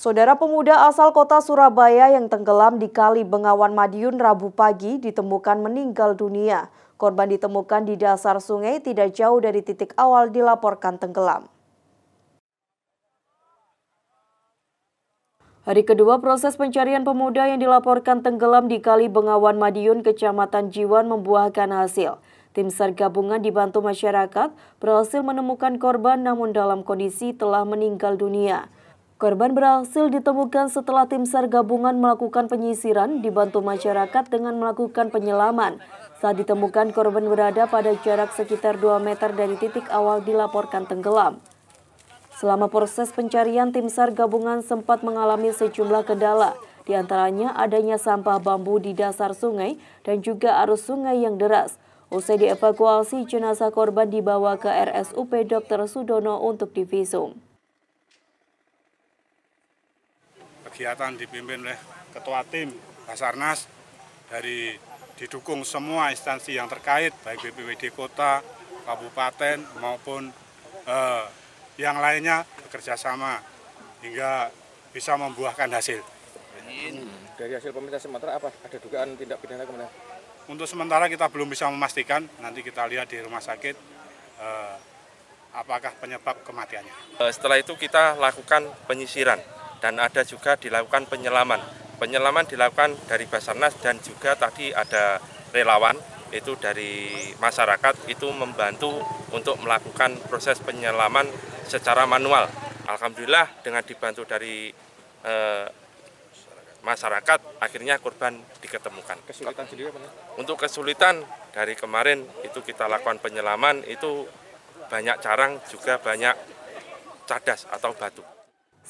Saudara pemuda asal kota Surabaya yang tenggelam di Kali Bengawan Madiun Rabu pagi ditemukan meninggal dunia. Korban ditemukan di dasar sungai tidak jauh dari titik awal dilaporkan tenggelam. Hari kedua proses pencarian pemuda yang dilaporkan tenggelam di Kali Bengawan Madiun, Kecamatan Jiwan membuahkan hasil. Tim SAR gabungan dibantu masyarakat berhasil menemukan korban namun dalam kondisi telah meninggal dunia. Korban berhasil ditemukan setelah tim SAR gabungan melakukan penyisiran dibantu masyarakat dengan melakukan penyelaman. Saat ditemukan, korban berada pada jarak sekitar 2 meter dari titik awal dilaporkan tenggelam. Selama proses pencarian, tim SAR gabungan sempat mengalami sejumlah kendala, di antaranya adanya sampah bambu di dasar sungai dan juga arus sungai yang deras. Usai dievakuasi, jenazah korban dibawa ke RSUP Dr. Sudono untuk divisum. kegiatan dipimpin oleh Ketua Tim Basarnas dari didukung semua instansi yang terkait, baik BPWD Kota, Kabupaten, maupun eh, yang lainnya bekerja sama hingga bisa membuahkan hasil. Dari hasil pemerintah sementara apa ada dugaan tindak pidana kemana? Untuk sementara kita belum bisa memastikan, nanti kita lihat di rumah sakit eh, apakah penyebab kematiannya. Eh, setelah itu kita lakukan penyisiran dan ada juga dilakukan penyelaman. Penyelaman dilakukan dari Basarnas dan juga tadi ada relawan itu dari masyarakat itu membantu untuk melakukan proses penyelaman secara manual. Alhamdulillah dengan dibantu dari eh, masyarakat akhirnya korban diketemukan. Kesulitan sendiri apa? Untuk kesulitan dari kemarin itu kita lakukan penyelaman itu banyak carang juga banyak cadas atau batu.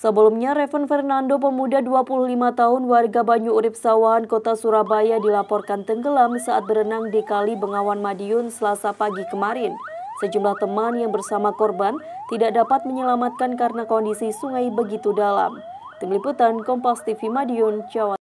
Sebelumnya, Reven Fernando, pemuda 25 tahun warga Banyu Urip Sawahan, kota Surabaya dilaporkan tenggelam saat berenang di Kali Bengawan Madiun selasa pagi kemarin. Sejumlah teman yang bersama korban tidak dapat menyelamatkan karena kondisi sungai begitu dalam. Tim Liputan Kompas TV Madiun, Jawa